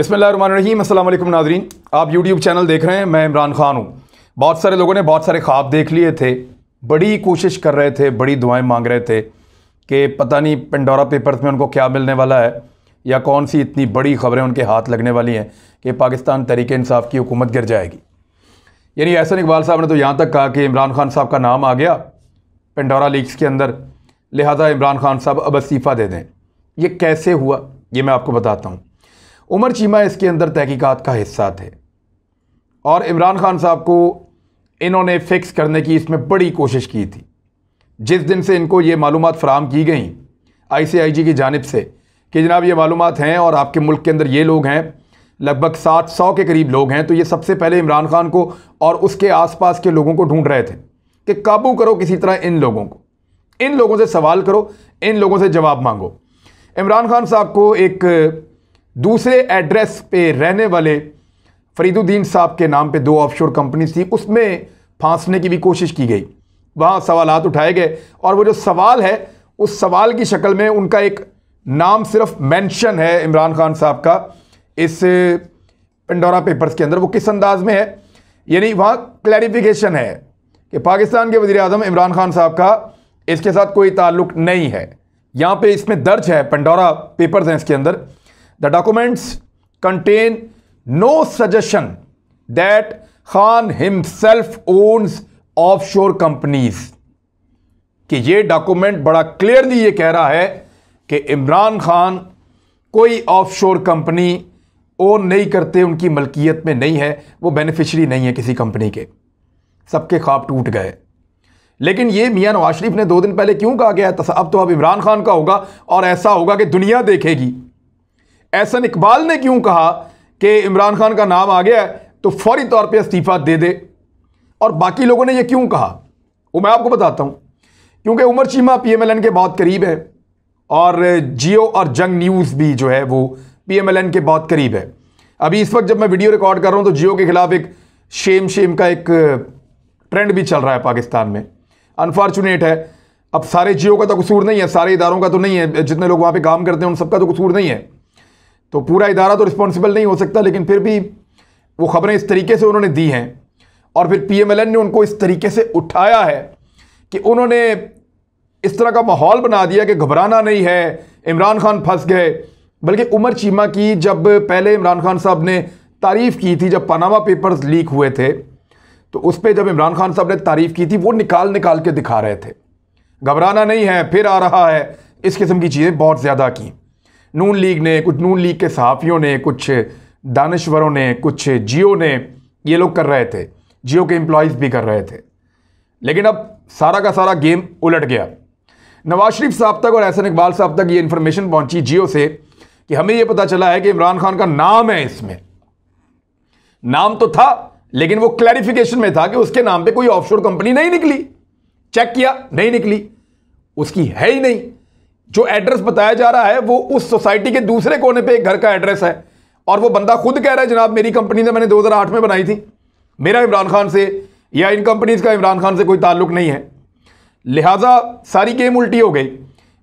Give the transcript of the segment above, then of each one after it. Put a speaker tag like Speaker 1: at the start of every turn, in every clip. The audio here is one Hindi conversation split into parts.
Speaker 1: बसमीम अल्लाम नाजरीन आप यूट्यूब चैनल देख रहे हैं मैं इमरान ख़ान हूँ बहुत सारे लोगों ने बहुत सारे ख्वाब देख लिए थे बड़ी कोशिश कर रहे थे बड़ी दुआएं मांग रहे थे कि पता नहीं पेंडोरा पेपर्स में उनको क्या मिलने वाला है या कौन सी इतनी बड़ी खबरें उनके हाथ लगने वाली हैं कि पाकिस्तान तरीके इंसाफ की हुकूमत गिर जाएगी यानी एहसन इकबाल साहब ने तो यहाँ तक कहा कि इमरान खान साहब का नाम आ गया पेंडोरा लीग्स के अंदर लिहाजा इमरान खान साहब अब इस्तीफ़ा दे दें ये कैसे हुआ ये मैं आपको बताता हूँ उमर चीमा इसके अंदर तहकीकात का हिस्सा थे और इमरान खान साहब को इन्होंने फ़िक्स करने की इसमें बड़ी कोशिश की थी जिस दिन से इनको ये मालूम फ्राहम की गई आईसीआईजी की जानब से कि जनाब ये मालूम हैं और आपके मुल्क के अंदर ये लोग हैं लगभग सात सौ के करीब लोग हैं तो ये सबसे पहले इमरान खान को और उसके आसपास के लोगों को ढूंढ रहे थे कि काबू करो किसी तरह इन लोगों को इन लोगों से सवाल करो इन लोगों से जवाब मांगो इमरान खान साहब को एक दूसरे एड्रेस पे रहने वाले फरीदुद्दीन साहब के नाम पे दो ऑफशोर कंपनी थी उसमें फांसने की भी कोशिश की गई वहाँ सवाल उठाए गए और वो जो सवाल है उस सवाल की शक्ल में उनका एक नाम सिर्फ मेंशन है इमरान खान साहब का इस पंडोरा पेपर्स के अंदर वो किस अंदाज में है यानी वहाँ क्लैरिफिकेशन है कि पाकिस्तान के वजी अजम इमरान खान साहब का इसके साथ कोई ताल्लुक नहीं है यहाँ पे इसमें दर्ज है पंडोरा पेपर्स हैं इसके अंदर The documents contain no suggestion that Khan himself owns offshore companies. कि यह डॉक्यूमेंट बड़ा क्लियरली ये कह रहा है कि इमरान खान कोई शोर कंपनी ओन नहीं करते उनकी मलकियत में नहीं है वो बेनिफिशरी नहीं है किसी कंपनी के सबके ख्वाब टूट गए लेकिन ये मियाँ नवाज शरीफ ने दो दिन पहले क्यों कहा गया था तो अब तो अब इमरान खान का होगा और ऐसा होगा कि दुनिया देखेगी एहसन इकबाल ने क्यों कहा कि इमरान खान का नाम आ गया है तो फौरी तौर पे इस्तीफ़ा दे दे और बाकी लोगों ने यह क्यों कहा वो मैं आपको बताता हूँ क्योंकि उमर चीमा पीएमएलएन के बहुत करीब है और जियो और जंग न्यूज़ भी जो है वो पीएमएलएन के बहुत करीब है अभी इस वक्त जब मैं वीडियो रिकॉर्ड कर रहा हूँ तो जियो के ख़िलाफ़ एक शेम शेम का एक ट्रेंड भी चल रहा है पाकिस्तान में अनफॉर्चुनेट है अब सारे जियो का तो कसूर नहीं है सारे इदारों का तो नहीं है जितने लोग वहाँ पर काम करते हैं उन सबका तो कसूर नहीं है तो पूरा इदारा तो रिस्पॉन्सिबल नहीं हो सकता लेकिन फिर भी वो खबरें इस तरीके से उन्होंने दी हैं और फिर पीएमएलएन ने उनको इस तरीके से उठाया है कि उन्होंने इस तरह का माहौल बना दिया कि घबराना नहीं है इमरान खान फंस गए बल्कि उमर चीमा की जब पहले इमरान खान साहब ने तारीफ़ की थी जब पनामा पेपर्स लीक हुए थे तो उस पर जब इमरान खान साहब ने तारीफ़ की थी वो निकाल निकाल के दिखा रहे थे घबराना नहीं है फिर आ रहा है इस किस्म की चीज़ें बहुत ज़्यादा की नून लीग ने कुछ नून लीग के सहाफ़ियों ने कुछ दानश्वरों ने कुछ जियो ने ये लोग कर रहे थे जियो के एम्प्लॉयज़ भी कर रहे थे लेकिन अब सारा का सारा गेम उलट गया नवाज शरीफ साहब तक और एहसन इकबाल साहब तक ये इन्फॉर्मेशन पहुंची जियो से कि हमें ये पता चला है कि इमरान खान का नाम है इसमें नाम तो था लेकिन वो क्लैरिफिकेशन में था कि उसके नाम पे कोई ऑफशोर कंपनी नहीं निकली चेक किया नहीं निकली उसकी है ही नहीं जो एड्रेस बताया जा रहा है वो उस सोसाइटी के दूसरे कोने पे एक घर का एड्रेस है और वो बंदा खुद कह रहा है जनाब मेरी कंपनी ने मैंने 2008 में बनाई थी मेरा इमरान खान से या इन कंपनीज का इमरान खान से कोई ताल्लुक नहीं है लिहाजा सारी गेम उल्टी हो गई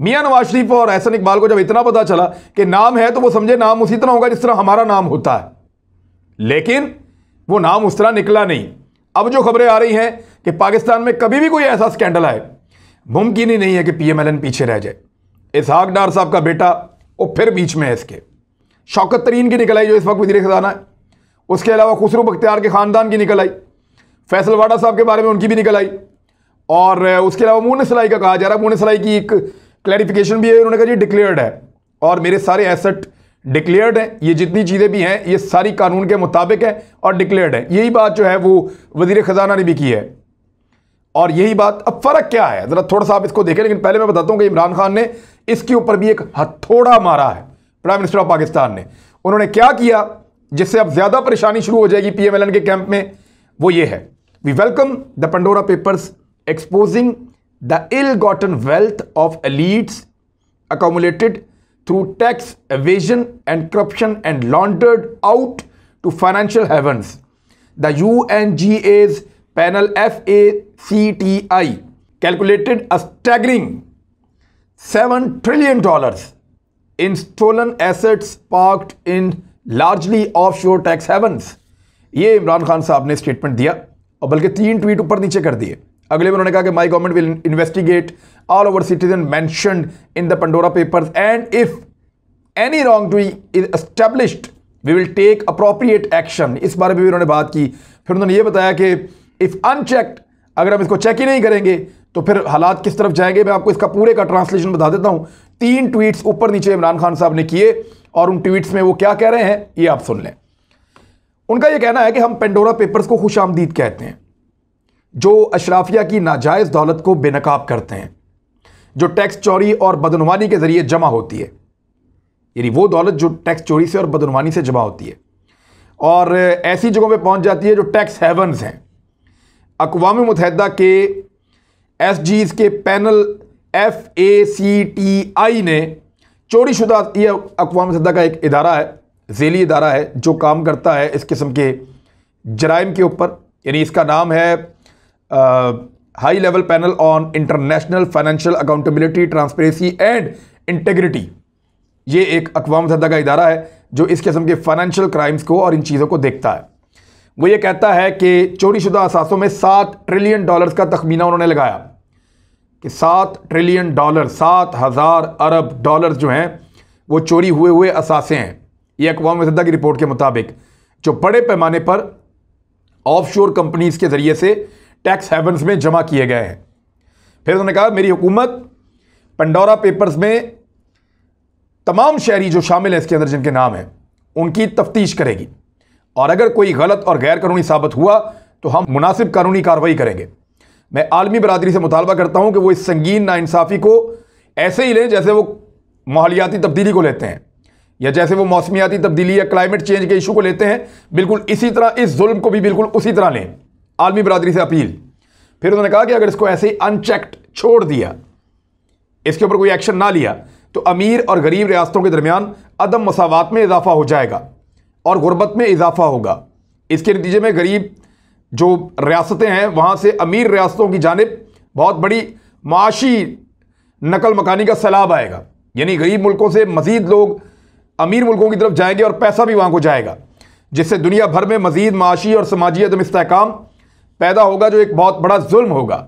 Speaker 1: मियाँ नवाज शरीफ और एहसन इकबाल को जब इतना पता चला कि नाम है तो वो समझे नाम उसी तरह होगा जिस तरह हमारा नाम होता है लेकिन वो नाम उस तरह निकला नहीं अब जो खबरें आ रही हैं कि पाकिस्तान में कभी भी कोई ऐसा स्कैंडल आए मुमकिन ही नहीं है कि पीएमएलएन पीछे रह जाए इसहाक डार साहब का बेटा और फिर बीच में है इसके शौकत तरीन की निकल आई जो इस वक्त वजी खजाना है उसके अलावा खुसरू बख्तियार के ख़ानदान की निकल आई फैसल वाडा साहब के बारे में उनकी भी निकल आई और उसके अलावा मून सलाई का कहा जा रहा है मून सलाई की एक क्लैरिफिकेशन भी है उन्होंने कहा जी डिक्लेयर्ड है और मेरे सारे एसेट डिक्लेयर्ड हैं ये जितनी चीज़ें भी हैं ये सारी कानून के मुताबिक हैं और डिक्लेयर्ड हैं यही बात जो है वो वजीर ख़जाना ने भी की है और यही बात अब फ़र्क क्या है ज़रा थोड़ा सा आप इसको देखें लेकिन पहले मैं बताता हूँ कि इमरान खान ने इसके ऊपर भी एक हथौड़ा मारा है प्राइम मिनिस्टर ऑफ पाकिस्तान ने उन्होंने क्या किया जिससे अब ज़्यादा परेशानी शुरू हो जाएगी पीएमएलएन के कैंप में वो ये है we welcome the Pandora Papers exposing the ill gotten wealth of elites accumulated through tax evasion and corruption and laundered out to financial havens the U N जी एज panel F A C T I calculated a staggering 7 trillion dollars in stolen assets parked in largely offshore tax havens ये इमरान खान साहब ने स्टेटमेंट दिया और बल्कि तीन ट्वीट ऊपर नीचे कर दिए अगले में उन्होंने कहा कि my government will investigate all over citizen मैं in the Pandora Papers and if any wrong to is established we will take appropriate action इस बारे में भी उन्होंने बात की फिर उन्होंने ये बताया कि इफ़ अनचेक्ड अगर हम इसको चेक ही नहीं करेंगे तो फिर हालात किस तरफ जाएंगे मैं आपको इसका पूरे का ट्रांसलेशन बता देता हूँ तीन ट्वीट्स ऊपर नीचे इमरान खान साहब ने किए और उन ट्वीट्स में वो क्या कह रहे हैं ये आप सुन लें उनका ये कहना है कि हम पेंडोरा पेपर्स को खुश आमदीद कहते हैं जो अशराफिया की नाजायज़ दौलत को बेनकाब करते हैं जो टैक्स चोरी और बदनवानी के ज़रिए जमा होती है यानी वो दौलत जो टैक्स चोरी से और बदनवानी से जमा होती है और ऐसी जगहों पे पहुंच जाती है जो टैक्स हेवन्स हैं अकवा मुतहदा के एस के panel F A C T I ने शुदा यह अकवा सदा का एक इदारा है जैली इदारा है जो काम करता है इस किस्म के जराइम के ऊपर यानी इसका नाम है ah, high level panel on international financial accountability transparency and integrity ये एक अकवा सदा का इदारा है जो इस किस्म के फाइनेंशियल क्राइम्स को और इन चीज़ों को देखता है वो ये कहता है कि चोरीशुदा असासों में सात ट्रिलियन डॉलर्स का तखमीना उन्होंने लगाया कि सात ट्रिलियन डॉलर सात हज़ार अरब डॉलर्स जो हैं वो चोरी हुए हुए असासे हैं ये अकवा मतदा की रिपोर्ट के मुताबिक जो बड़े पैमाने पर ऑफशोर कंपनीज़ के ज़रिए से टैक्स हेवन्स में जमा किए गए हैं फिर उन्होंने कहा मेरी हुकूमत पंडोरा पेपर्स में तमाम शहरी जो शामिल हैं इसके अंदर जिनके नाम हैं उनकी तफ्तीश करेगी और अगर कोई गलत और गैर कानूनी साबित हुआ तो हम मुनासिब कानूनी कार्रवाई करेंगे मैं आलमी बरदरी से मुतालबा करता हूँ कि वो इस संगीन नासाफी को ऐसे ही लें जैसे वो माहौलियाती तब्दीली को लेते हैं या जैसे वो मौसमियाती तब्दीली या क्लाइमेट चेंज के इशू को लेते हैं बिल्कुल इसी तरह इस जुल्म को भी बिल्कुल उसी तरह लें आलमी बरदरी से अपील फिर उन्होंने कहा कि अगर इसको ऐसे ही अनचेक्ड छोड़ दिया इसके ऊपर कोई एक्शन ना लिया तो अमीर और गरीब रियासतों के दरमियान अदम मसावत में इजाफा हो जाएगा और ग़ुरबत में इजाफा होगा इसके नतीजे में गरीब जो रियासतें हैं वहाँ से अमीर रियासतों की जानब बहुत बड़ी माशी नकल मकानी का सैलाब आएगा यानी गरीब मुल्कों से मज़ीद लोग अमीर मुल्कों की तरफ जाएंगे और पैसा भी वहाँ को जाएगा जिससे दुनिया भर में मज़ीद माशी और समाजी अदम इसकाम पैदा होगा जो एक बहुत बड़ा जुल्म होगा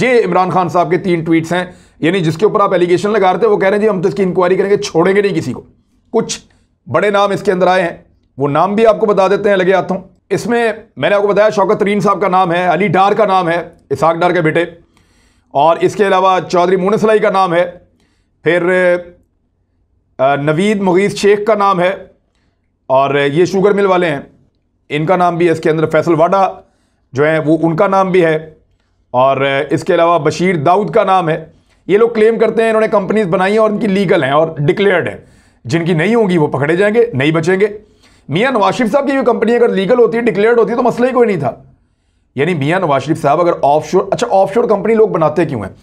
Speaker 1: ये इमरान खान साहब के तीन ट्वीट्स हैं यानी जिसके ऊपर आप एलिगेशन लगा रहे थे वो कह रहे हैं जी हम तो इसकी इंक्वायरी करेंगे छोड़ेंगे नहीं किसी को कुछ बड़े नाम इसके अंदर आए हैं वो नाम भी आपको बता देते हैं लगे हाथों इसमें मैंने आपको बताया शौकत रीन साहब का नाम है अली डार का नाम है इसहाक डार के बेटे और इसके अलावा चौधरी मोनसलाई का नाम है फिर नवीद मुगीस शेख का नाम है और ये शुगर मिल वाले हैं इनका नाम भी इसके अंदर फैसल वाडा जो है वो उनका नाम भी है और इसके अलावा बशीर दाऊद का नाम है ये लोग क्लेम करते हैं इन्होंने कंपनीज बनाई हैं और इनकी लीगल हैं और डिक्लेयर्ड हैं जिनकी नहीं होंगी वो पकड़े जाएंगे नहीं बचेंगे मियाँ नवाज शरीफ साहब की भी कंपनी अगर लीगल होती है डिक्लेयर्ड होती है तो मसला ही कोई नहीं था यानी मियाँ नवाज शरीफ साहब अगर ऑफशोर अच्छा ऑफशोर कंपनी लोग बनाते क्यों हैं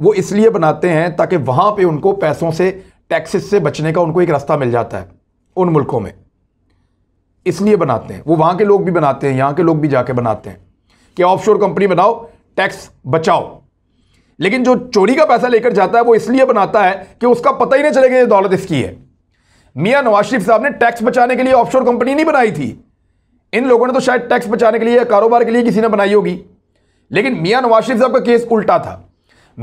Speaker 1: वो इसलिए बनाते हैं ताकि वहाँ पे उनको पैसों से टैक्सेस से बचने का उनको एक रास्ता मिल जाता है उन मुल्कों में इसलिए बनाते हैं वो वहाँ के लोग भी बनाते हैं यहाँ के लोग भी जाके बनाते हैं कि ऑफशोर कंपनी बनाओ टैक्स बचाओ लेकिन जो चोरी का पैसा लेकर जाता है वो इसलिए बनाता है कि उसका पता ही नहीं चलेगा ये दौलत इसकी है मियां नवाज शरीफ साहब ने टैक्स बचाने के लिए ऑफशोर कंपनी नहीं बनाई थी इन लोगों ने तो शायद टैक्स बचाने के लिए कारोबार के लिए किसी ने बनाई होगी लेकिन मियां नवाज शरीफ साहब का केस उल्टा था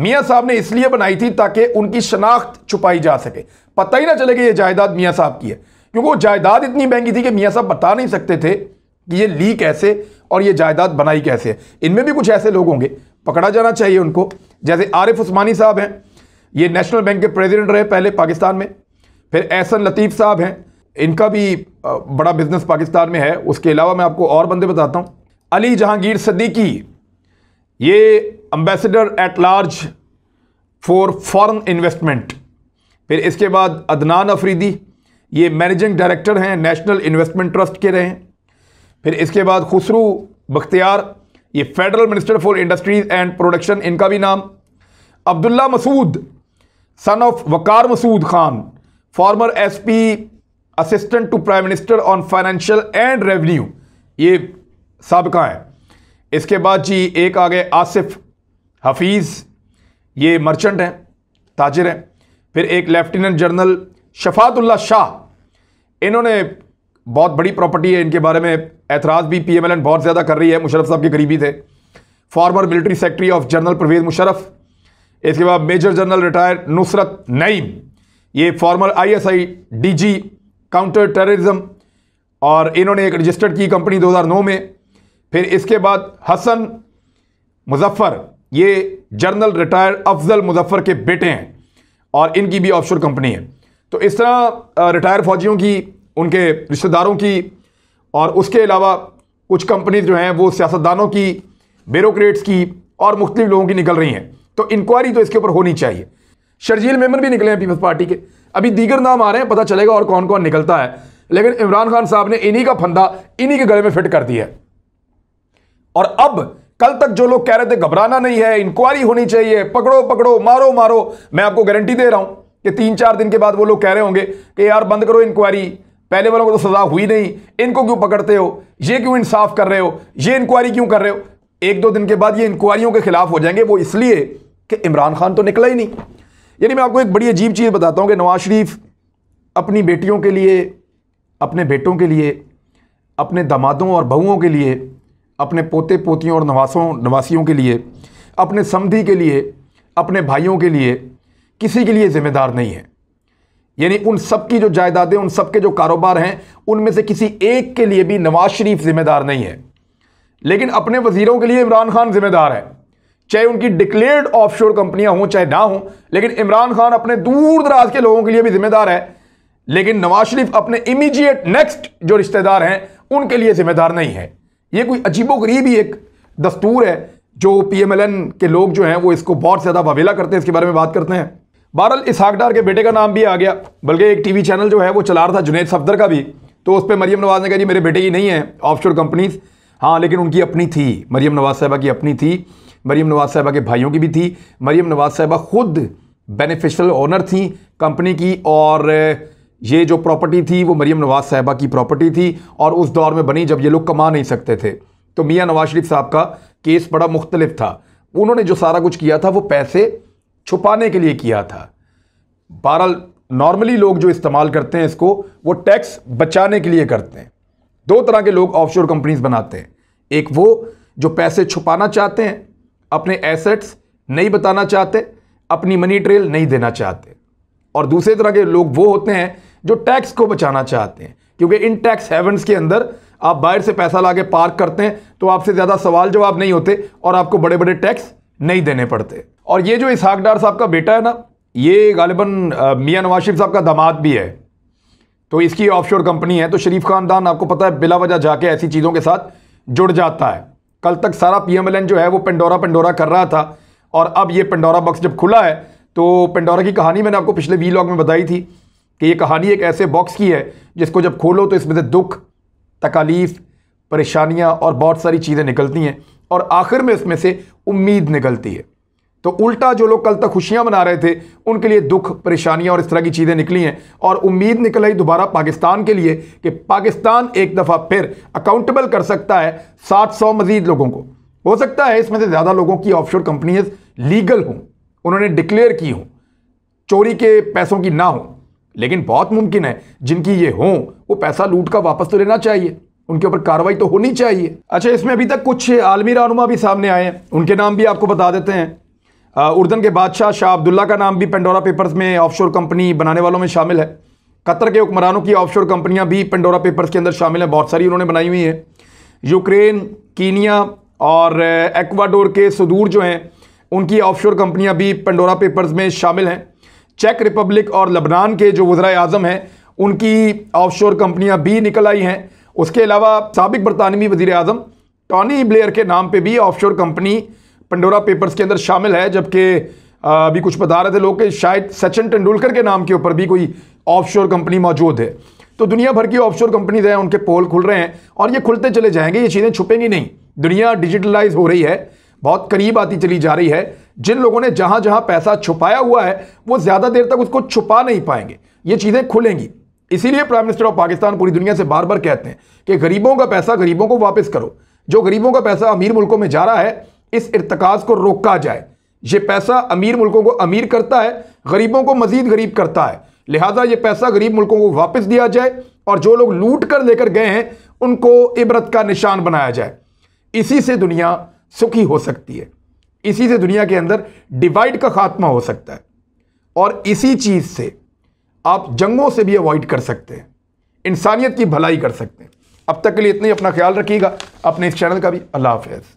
Speaker 1: मियाँ साहब ने इसलिए बनाई थी ताकि उनकी शनाख्त छुपाई जा सके पता ही ना चले कि ये जायदाद मियाँ साहब की है क्योंकि वो जायदाद इतनी महंगी थी कि मियाँ साहब बता नहीं सकते थे कि ये ली कैसे और ये जायदाद बनाई कैसे है इनमें भी कुछ ऐसे लोग होंगे पकड़ा जाना चाहिए उनको जैसे आरिफ उस्मानी साहब हैं ये नेशनल बैंक के प्रेसिडेंट रहे पहले पाकिस्तान में फिर एहसन लतीफ़ साहब हैं इनका भी बड़ा बिजनेस पाकिस्तान में है उसके अलावा मैं आपको और बंदे बताता हूँ अली जहांगीर सदीकी ये ambassador at large for foreign investment फिर इसके बाद अदनान अफरीदी ये मैनेजिंग डायरेक्टर हैं नेशनल इन्वेस्टमेंट ट्रस्ट के रहे फिर इसके बाद खुसरू बख्तियार ये federal minister for industries and production इनका भी नाम Abdullah Masood son of Waqar Masood Khan former SP assistant to prime minister on financial and revenue ये सबका है इसके बाद जी एक आ गए आसिफ हफीज़ ये मर्चेंट हैं ताजिर हैं फिर एक लेफ्टिनेंट जनरल शफातुल्ला शाह इन्होंने बहुत बड़ी प्रॉपर्टी है इनके बारे में एतराज़ भी पी एम एल एन बहुत ज़्यादा कर रही है मुशरफ साहब के करीबी थे former military secretary of general Pervez Musharraf इसके बाद major general retired Nusrat Naeem ये former ISI DG counter terrorism और इन्होंने एक रजिस्टर्ड की कंपनी 2009 में फिर इसके बाद हसन मुजफ्फ़र ये जनरल रिटायर्ड अफजल मुजफ्फ़र के बेटे हैं और इनकी भी ऑफशोर कंपनी है तो इस तरह रिटायर फौजियों की उनके रिश्तेदारों की और उसके अलावा कुछ कंपनीज जो हैं वो सियासतदानों की ब्यूरोक्रेट्स की और मुख्तलिफ लोगों की निकल रही हैं तो इंक्वायरी तो इसके ऊपर होनी चाहिए शर्जील मेमन भी निकले हैं पीपल्स पार्टी के अभी दीगर नाम आ रहे हैं पता चलेगा और कौन कौन निकलता है लेकिन इमरान खान साहब ने इन्हीं का फंदा इन्हीं के गले में फिट कर दिया है और अब कल तक जो लोग कह रहे थे घबराना नहीं है इंक्वायरी होनी चाहिए पकड़ो पकड़ो मारो मारो मैं आपको गारंटी दे रहा हूं कि तीन चार दिन के बाद वो लोग कह रहे होंगे कि यार बंद करो इंक्वायरी पहले वालों को तो सजा हुई नहीं इनको क्यों पकड़ते हो ये क्यों इंसाफ कर रहे हो ये इंक्वायरी क्यों कर रहे हो एक दो दिन के बाद ये इंक्वायरियों के खिलाफ हो जाएंगे वो इसलिए कि इमरान खान तो निकला ही नहीं यानी मैं आपको एक बड़ी अजीब चीज़ बताता हूँ कि नवाज शरीफ अपनी बेटियों के लिए अपने बेटों के लिए अपने दामादों और बहुओं के लिए अपने पोते पोतियों और नवासों नवासियों के लिए अपने समधी के लिए अपने भाइयों के लिए किसी के लिए ज़िम्मेदार नहीं है यानी उन सब की जो जायदादें उन सब के जो कारोबार हैं उनमें से किसी एक के लिए भी नवाज शरीफ ज़िम्मेदार नहीं है लेकिन अपने वज़ीरों के लिए इमरान खान ज़िम्मेदार है चाहे उनकी डिक्लेयर्ड ऑफशोर कंपनियां हों चाहे ना हों लेकिन इमरान खान अपने दूर दराज के लोगों के लिए भी जिम्मेदार है लेकिन नवाज शरीफ अपने इमीजिएट नेक्स्ट जो रिश्तेदार हैं उनके लिए जिम्मेदार नहीं है ये कोई अजीबो गरीब ही एक दस्तूर है जो पीएमएलएन के लोग जो हैं वो इसको बहुत ज़्यादा बवेला करते हैं इसके बारे में बात करते हैं बहरल इसहाकडार के बेटे का नाम भी आ गया बल्कि एक वी चैनल जो है वो चला रहा था जुनेद सफदर का भी तो उस पर मरीम नवाज़ ने कहा जी मेरे बेटे की नहीं है शोर कंपनीज हाँ लेकिन उनकी अपनी थी मरीम नवाज़ साहबा की अपनी थी मरीम नवाज साहबा के भाइयों की भी थी मरीम नवाज साहबा खुद बेनिफिशियल ओनर थी कंपनी की और ये जो प्रॉपर्टी थी वो मरीम नवाज साहबा की प्रॉपर्टी थी और उस दौर में बनी जब ये लोग कमा नहीं सकते थे तो मियाँ नवाज शरीफ साहब का केस बड़ा मुख्तलिफ था उन्होंने जो सारा कुछ किया था वो पैसे छुपाने के लिए किया था बहरहाल नॉर्मली लोग जो इस्तेमाल करते हैं इसको वो टैक्स बचाने के लिए करते हैं दो तरह के लोग ऑफशोर कंपनीज बनाते हैं एक वो जो पैसे छुपाना चाहते हैं अपने एसेट्स नहीं बताना चाहते अपनी मनी ट्रेल नहीं देना चाहते और दूसरे तरह के लोग वो होते हैं जो टैक्स को बचाना चाहते हैं क्योंकि इन टैक्स हेवंस के अंदर आप बाहर से पैसा ला के पार्क करते हैं तो आपसे ज़्यादा सवाल जवाब नहीं होते और आपको बड़े बड़े टैक्स नहीं देने पड़ते और ये जो इसहाकडार साहब का बेटा है ना ये गालिबा मियाँ नवाज साहब का दामाद भी है तो इसकी ऑफशोर कंपनी है तो शरीफ खानदान आपको पता है बिला वजह जाके ऐसी चीज़ों के साथ जुड़ जाता है कल तक सारा पीएमएलएन जो है वो पेंडोरा पेंडोरा कर रहा था और अब ये पेंडोरा बॉक्स जब खुला है तो पेंडोरा की कहानी मैंने आपको पिछले वी लॉग में बताई थी कि ये कहानी एक ऐसे बॉक्स की है जिसको जब खोलो तो इसमें से दुख तकालीफ परेशानियाँ और बहुत सारी चीज़ें निकलती हैं और आखिर में इसमें से उम्मीद निकलती है तो उल्टा जो लोग कल तक खुशियां मना रहे थे उनके लिए दुख परेशानियां और इस तरह की चीज़ें निकली हैं और उम्मीद निकल आई दोबारा पाकिस्तान के लिए कि पाकिस्तान एक दफ़ा फिर अकाउंटेबल कर सकता है 700 मजीद लोगों को हो सकता है इसमें से ज़्यादा लोगों की ऑफशोर कंपनीज लीगल हों उन्होंने डिक्लेयर की हों चोरी के पैसों की ना हों लेकिन बहुत मुमकिन है जिनकी ये हों वो पैसा लूट का वापस तो लेना चाहिए उनके ऊपर कार्रवाई तो होनी चाहिए अच्छा इसमें अभी तक कुछ आलमी रहनुमा भी सामने आए हैं उनके नाम भी आपको बता देते हैं उर्दन के बादशाह शाह अब्दुल्ला का नाम भी पेंडोरा पेपर्स में ऑफशोर कंपनी बनाने वालों में शामिल है कतर के हुक्मरानों की ऑफशोर कंपनियां भी पेंडोरा पेपर्स के अंदर शामिल हैं बहुत सारी उन्होंने बनाई हुई हैं यूक्रेन कीनिया और एक्वाडोर के सदूर जो हैं उनकी ऑफशोर कंपनियां भी पेंडोरा पेपर्स में शामिल हैं चेक रिपब्लिक और लबनान के जो वज्र अजम हैं उनकी ऑफशोर कंपनियां भी निकल आई हैं उसके अलावा सबक बरतानवी वज़ी अजम टॉनी ब्लेयर के नाम पर भी ऑफशोर कंपनी पंडोरा पेपर्स के अंदर शामिल है जबकि अभी कुछ बता रहे थे लोग कि शायद सचिन तेंदुलकर के नाम के ऊपर भी कोई ऑफशोर कंपनी मौजूद है तो दुनिया भर की ऑफशोर कंपनीज हैं उनके पोल खुल रहे हैं और ये खुलते चले जाएंगे ये चीज़ें छुपेंगी नहीं दुनिया डिजिटलाइज हो रही है बहुत करीब आती चली जा रही है जिन लोगों ने जहाँ जहाँ पैसा छुपाया हुआ है वो ज़्यादा देर तक उसको छुपा नहीं पाएंगे ये चीज़ें खुलेंगी इसीलिए प्राइम मिनिस्टर ऑफ पाकिस्तान पूरी दुनिया से बार बार कहते हैं कि गरीबों का पैसा गरीबों को वापस करो जो गरीबों का पैसा अमीर मुल्कों में जा रहा है इस इरतकाज को रोका जाए ये पैसा अमीर मुल्कों को अमीर करता है गरीबों को मजीद गरीब करता है लिहाजा ये पैसा गरीब मुल्कों को वापस दिया जाए और जो लोग लूट कर लेकर गए हैं उनको इबरत का निशान बनाया जाए इसी से दुनिया सुखी हो सकती है इसी से दुनिया के अंदर डिवाइड का खात्मा हो सकता है और इसी चीज़ से आप जंगों से भी अवॉइड कर सकते हैं इंसानियत की भलाई कर सकते हैं अब तक के लिए इतना ही अपना ख्याल रखिएगा अपने इस चैनल का भी अल्लाह हाफ